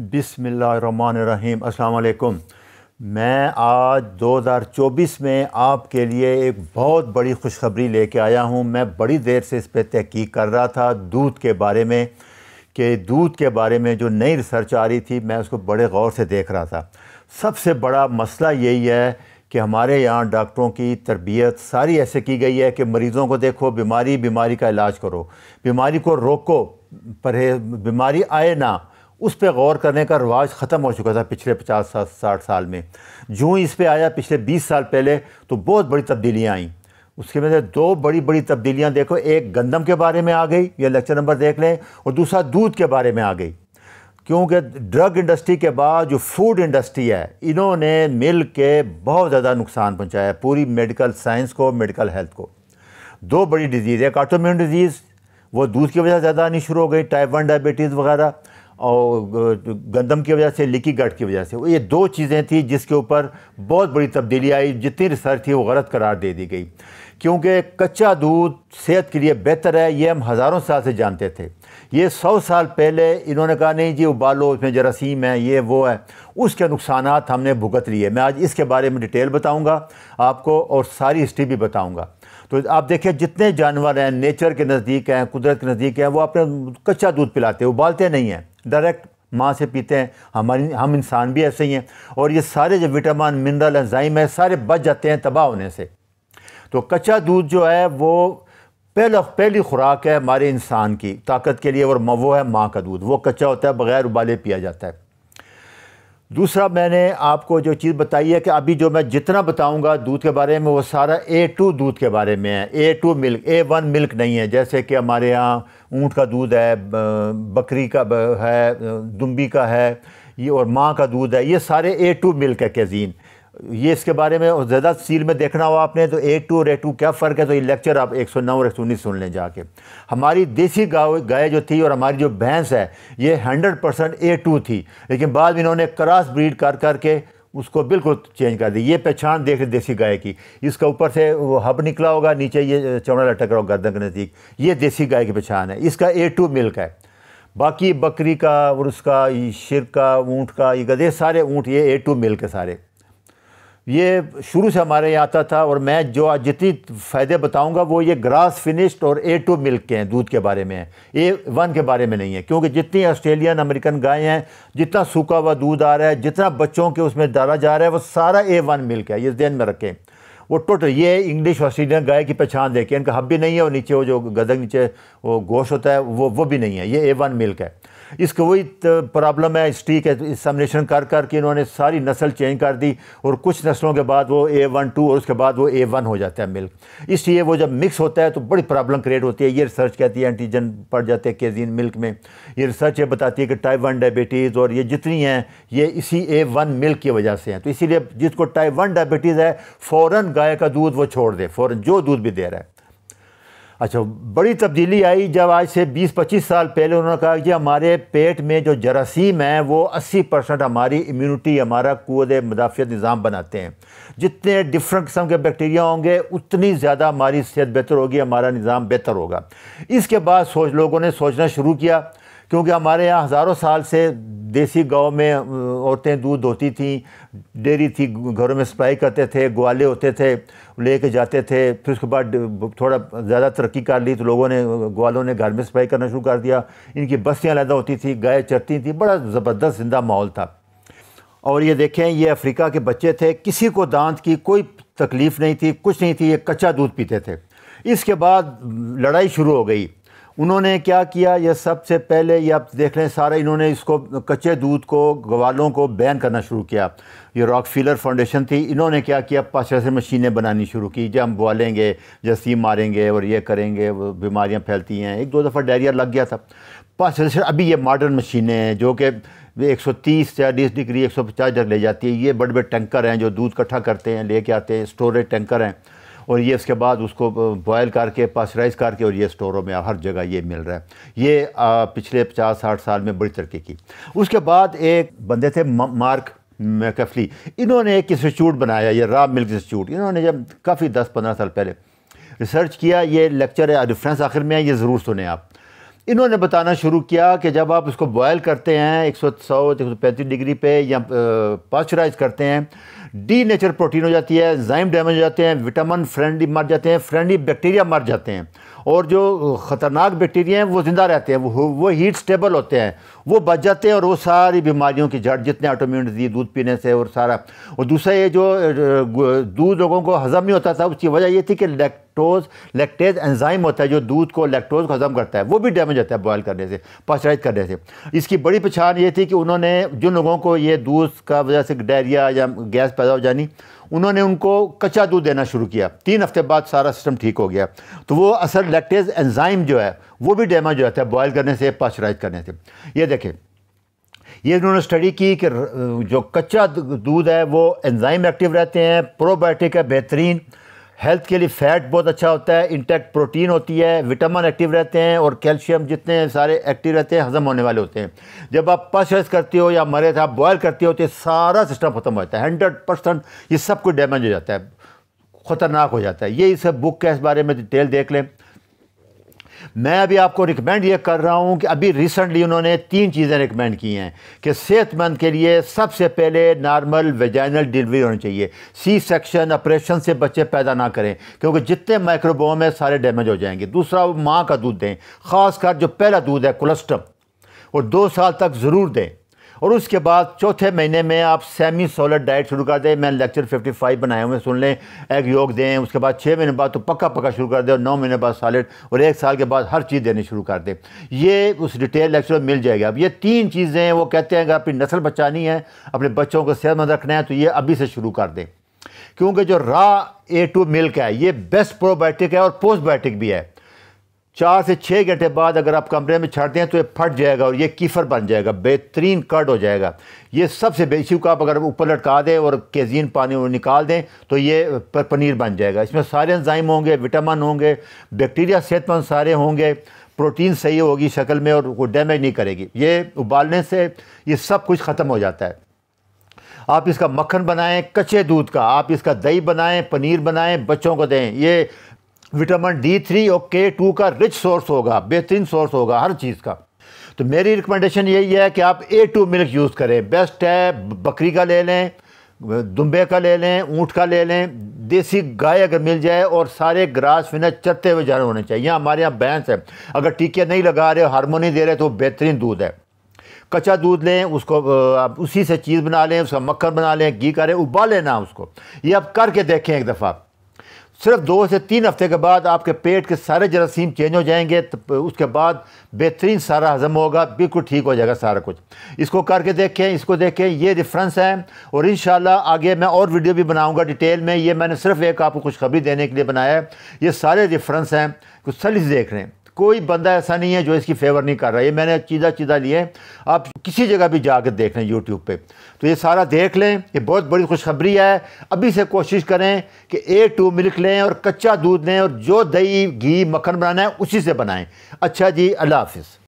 बिसमीम अलकुम मैं आज 2024 में आपके लिए एक बहुत बड़ी खुशखबरी लेके आया हूँ मैं बड़ी देर से इस पर तहकीक कर रहा था दूध के बारे में कि दूध के बारे में जो नई रिसर्च आ रही थी मैं उसको बड़े गौर से देख रहा था सबसे बड़ा मसला यही है कि हमारे यहाँ डॉक्टरों की तरबियत सारी ऐसे की गई है कि मरीज़ों को देखो बीमारी बीमारी का इलाज करो बीमारी को रोको परहेज बीमारी आए ना उस पर गौर करने का रवाज ख़त्म हो चुका था पिछले पचास सात साठ साल में जो ही इस पर आया पिछले बीस साल पहले तो बहुत बड़ी तब्दीलियाँ आईं उसके में दो बड़ी बड़ी तब्दीलियाँ देखो एक गंदम के बारे में आ गई यह लेक्चर नंबर देख लें और दूसरा दूध के बारे में आ गई क्योंकि ड्रग इंडस्ट्री के बाद जो फूड इंडस्ट्री है इन्होंने मिल के बहुत ज़्यादा नुकसान पहुँचाया पूरी मेडिकल साइंस को मेडिकल हेल्थ को दो बड़ी डिजीज़ एक ऑटोम्यून डिजीज़ वो दूध की वजह से ज़्यादा आनी शुरू हो गई टाइप वन डायबिटीज़ वगैरह और गंदम की वजह से लिकी गट की वजह से ये दो चीज़ें थी जिसके ऊपर बहुत बड़ी तब्दीली आई जितनी रिसर्च थी वो गलत करार दे दी गई क्योंकि कच्चा दूध सेहत के लिए बेहतर है ये हम हज़ारों साल से जानते थे ये सौ साल पहले इन्होंने कहा नहीं जी उबालो उसमें जरासीम है ये वो है उसके नुकसान हमने भुगत लिए मैं आज इसके बारे में डिटेल बताऊँगा आपको और सारी हिस्ट्री भी बताऊँगा तो आप देखिए जितने जानवर हैं नेचर के नज़दीक हैं कुदरत के नज़दीक हैं वो अपने कच्चा दूध पिलाते हैं उबालते नहीं हैं डायरेक्ट माँ से पीते हैं हमारी हम इंसान भी ऐसे ही हैं और ये सारे जो विटामिन मिनरल एंजाइम है सारे बच जाते हैं तबाह होने से तो कच्चा दूध जो है वो पहला पहली खुराक है हमारे इंसान की ताकत के लिए और वो है माँ का दूध वो कच्चा होता है बग़ैर उबाले पिया जाता है दूसरा मैंने आपको जो चीज़ बताई है कि अभी जो मैं जितना बताऊंगा दूध के बारे में वो सारा ए टू दूध के बारे में है A two milk A one milk नहीं है जैसे कि हमारे यहाँ ऊँट का दूध है बकरी का है दुम्बी का है ये और माँ का दूध है ये सारे ए टू मिल्क है कैजीन ये इसके बारे में और ज़्यादा सील में देखना हो आपने तो ए टू और ए टू क्या फ़र्क है तो ये लेक्चर आप एक सौ नौ और एक सौ उन्नीस सुन लें जाके हमारी देसी गाय गाय जो थी और हमारी जो भैंस है ये हंड्रेड परसेंट ए टू थी लेकिन बाद में इन्होंने क्रॉस ब्रीड कर करके उसको बिल्कुल चेंज कर दी ये पहचान देख देसी गाय की इसका ऊपर से वो हब निकला होगा नीचे ये चौड़ा लटक रहा होगा गर्दन के नज़दीक ये देसी गाय की पहचान है इसका ए टू मिल्क है बाकी बकरी का और उसका शिर का ऊँट का ये गधे सारे ऊँट ये ए टू मिल्क है सारे ये शुरू से हमारे यहाँ आता था और मैं जो आज जितनी फ़ायदे बताऊंगा वो ये ग्रास फिनिश्ड और ए टू मिल्क के हैं दूध के बारे में है ए वन के बारे में नहीं है क्योंकि जितनी ऑस्ट्रेलियन अमेरिकन गायें हैं जितना सूखा हुआ दूध आ रहा है जितना बच्चों के उसमें डाला जा रहा है वो सारा ए वन मिल्क है ये ध्यान में रखें वो टोटल ये इंग्लिश ऑस्ट्रेलियन गाय की पहचान देखें इनका हब भी नहीं है और नीचे वो जो गदक नीचे वो गोश्त होता है वो वो भी नहीं है ये ए वन मिल्क है इसको वही प्रॉब्लम है स्टीक एक्सामिनेशन कर कर के इन्होंने सारी नस्ल चेंज कर दी और कुछ नस्लों के बाद वो ए वन टू और उसके बाद वो ए वन हो जाता है मिल्क इसलिए वो जब मिक्स होता है तो बड़ी प्रॉब्लम क्रिएट होती है ये रिसर्च कहती है एंटीजन पड़ जाते हैं केजीन मिल्क में ये रिसर्च ये बताती है कि टाइप वन डायबिटीज़ और ये जितनी हैं ये इसी ए वन मिल्क की वजह से हैं तो इसीलिए जिसको टाइप वन डायबिटीज़ है फ़ौर गाय का दूध वो छोड़ दे फ़ौर जो दूध भी दे रहा है अच्छा बड़ी तब्दीली आई जब आज से 20-25 साल पहले उन्होंने कहा कि हमारे पेट में जो जरासीम हैं वो 80 परसेंट हमारी इम्यूनिटी हमारा कुत मदाफियत निज़ाम बनाते हैं जितने डिफरेंट किस्म के बैक्टीरिया होंगे उतनी ज़्यादा हमारी सेहत बेहतर होगी हमारा निज़ाम बेहतर होगा इसके बाद सोच लोगों ने सोचना शुरू किया क्योंकि हमारे यहाँ हज़ारों साल से देसी गांव में औरतें दूध धोती थीं डेरी थी घरों में सप्लाई करते थे ग्वाले होते थे लेके जाते थे फिर उसके बाद थोड़ा ज़्यादा तरक्की कर ली तो लोगों ने ग्वालों ने घर में सप्लाई करना शुरू कर दिया इनकी बस्तियाँ लैदा होती थी गाय चरती थी बड़ा ज़बरदस्त जिंदा माहौल था और ये देखें ये अफ्रीका के बच्चे थे किसी को दांत की कोई तकलीफ़ नहीं थी कुछ नहीं थी ये कच्चा दूध पीते थे इसके बाद लड़ाई शुरू हो गई उन्होंने क्या किया यह सबसे पहले ये आप देख लें सारा इन्होंने इसको कच्चे दूध को गवालों को बैन करना शुरू किया ये रॉक फीलर फाउंडेशन थी इन्होंने क्या किया पाचर से मशीनें बनानी शुरू की जब हम बोलेंगे जसीम मारेंगे और ये करेंगे वो बीमारियाँ फैलती हैं एक दो दफ़ा डायरिया लग गया था से अभी ये मॉडर्न मशीनें हैं जो कि एक सौ तीस चालीस डिग्री एक सौ पचास तक ले जाती है ये बड़े बड़े टैंकर हैं जो दूध इकट्ठा करते हैं लेके आते हैं स्टोरेज टैंकर हैं और ये उसके बाद उसको बॉयल करके पास्चराइज करके और ये स्टोरों में हर जगह ये मिल रहा है ये आ, पिछले पचास साठ साल में बड़ी तरक्की की उसके बाद एक बंदे थे मार्क मैकफली इन्होंने एक इंस्टीट्यूट बनाया ये राम मिल्क इंस्टीट्यूट इन्होंने जब काफ़ी दस पंद्रह साल पहले रिसर्च किया ये लेक्चर है डिफ्रेंस आखिर में है ये ज़रूर सुने आप इन्होंने बताना शुरू किया कि जब आप उसको बॉयल करते हैं एक सौ सौ एक सौ पैंतीस डिग्री पे या पास्चराइज करते हैं डी नेचर प्रोटीन हो जाती है जाइम डैमेज हो जाते हैं विटामिन फ्रेंडली मर जाते हैं फ्रेंडली बैक्टीरिया मर जाते हैं और जो ख़तरनाक बैक्टीरिया हैं वो ज़िंदा रहते हैं वो वो हीट स्टेबल होते हैं वो बच जाते हैं और वो सारी बीमारियों की जड़ जितने ऑटोम्यून डिजीज दूध पीने से और सारा और दूसरा ये जो दूध लोगों को हज़म नहीं होता था उसकी वजह ये थी कि लैक्टोज लैक्टेज एंजाइम होता है जो दूध को लैक्टोज को हज़म करता है वो भी डैमेज होता है बॉयल करने से पास्चराइज करने से इसकी बड़ी पहचान ये थी कि उन्होंने जिन लोगों को ये दूध का वजह से डायरिया या गैस पैदा हो जानी उन्होंने उनको कच्चा दूध देना शुरू किया तीन हफ्ते बाद सारा सिस्टम ठीक हो गया तो वो असर लैक्टेज एंजाइम जो है वो भी डैमेज हो जाता है बॉयल करने से पाश्चराइज करने से ये देखें ये उन्होंने स्टडी की कि जो कच्चा दूध है वो एंजाइम एक्टिव रहते हैं प्रोबायोटिक है बेहतरीन हेल्थ के लिए फैट बहुत अच्छा होता है इंटैक्ट प्रोटीन होती है विटामिन एक्टिव रहते हैं और कैल्शियम जितने सारे एक्टिव रहते हैं हजम होने वाले होते हैं जब आप पशस करते हो या मरे आप बॉयल करते हो तो सारा सिस्टम खत्म होता है हंड्रेड परसेंट ये सब कुछ डैमेज हो जाता है ख़तरनाक हो जाता है ये इस बुक के इस बारे में डिटेल तो देख लें मैं अभी आपको रिकमेंड ये कर रहा हूँ कि अभी रिसेंटली उन्होंने तीन चीज़ें रिकमेंड की हैं कि सेहतमंद के लिए सबसे पहले नॉर्मल वेजाइनल डिलीवरी होनी चाहिए सी सेक्शन ऑपरेशन से बच्चे पैदा ना करें क्योंकि जितने माइक्रोबोम है सारे डैमेज हो जाएंगे दूसरा माँ का दूध दें खासकर जो पहला दूध है कोलेस्ट्रम और दो साल तक ज़रूर दें और उसके बाद चौथे महीने में आप सेमी सोलर डाइट शुरू कर दें मैंने लेक्चर 55 बनाए हुए सुन लें एक योग दें उसके बाद छः महीने बाद तो पक्का पक्का शुरू कर दें और नौ महीने बाद सॉलिड और एक साल के बाद हर चीज़ देनी शुरू कर दें ये उस डिटेल लेक्चर में मिल जाएगा अब ये तीन चीज़ें वो कहते हैं अगर अपनी नस्ल बचानी है अपने बच्चों को सेहतमंद रखना है तो ये अभी से शुरू कर दें क्योंकि जो रा ए टू मिल्क है ये बेस्ट प्रोबायोटिक है और पोस्टबायोटिक भी है चार से छः घंटे बाद अगर आप कमरे में छाड़ते दें तो ये फट जाएगा और ये कीफर बन जाएगा बेहतरीन कट हो जाएगा ये सबसे बेसिक का आप अगर ऊपर लटका दें और केजीन पानी और निकाल दें तो ये पर पनीर बन जाएगा इसमें सारे एंजाइम होंगे विटामिन होंगे बैक्टीरिया सेहतमंद सारे होंगे प्रोटीन सही होगी शक्ल में और वो डैमेज नहीं करेगी ये उबालने से ये सब कुछ ख़त्म हो जाता है आप इसका मक्खन बनाएं कच्चे दूध का आप इसका दही बनाएं पनीर बनाएं बच्चों को दें ये विटामिन डी थ्री और के टू का रिच सोर्स होगा बेहतरीन सोर्स होगा हर चीज़ का तो मेरी रिकमेंडेशन यही है कि आप ए टू मिल्क यूज़ करें बेस्ट है बकरी का ले लें दुम्बे का ले लें ऊँट का ले लें देसी गाय अगर मिल जाए और सारे ग्रास फिन चरते हुए जानवर होने चाहिए यहाँ हमारे यहाँ भैंस है अगर टीके नहीं लगा रहे हारमोनी दे रहे तो बेहतरीन दूध है कच्चा दूध लें उसको आप उसी से चीज़ बना लें उसका मक्खन बना लें घी करें उबालें ना उसको ये आप करके देखें एक दफ़ा सिर्फ दो से तीन हफ्ते के बाद आपके पेट के सारे जरासीम चेंज हो जाएंगे तो उसके बाद बेहतरीन सारा हज़म होगा बिल्कुल ठीक हो जाएगा सारा कुछ इसको करके देखें इसको देखें ये रेफरेंस है और इन आगे मैं और वीडियो भी बनाऊँगा डिटेल में ये मैंने सिर्फ एक आपको खुशखबरी देने के लिए बनाया है ये सारे रेफरेंस हैं कुछ सलीस देख रहे हैं कोई बंदा ऐसा नहीं है जो इसकी फेवर नहीं कर रहा ये मैंने चीज़ा चीज़ा लिए आप किसी जगह भी जा कर देख लें यूट्यूब पे तो ये सारा देख लें ये बहुत बड़ी खुशखबरी है अभी से कोशिश करें कि ए टू मिल्क लें और कच्चा दूध लें और जो दही घी मक्खन बनाना है उसी से बनाएं अच्छा जी अल्लाह हाफिज़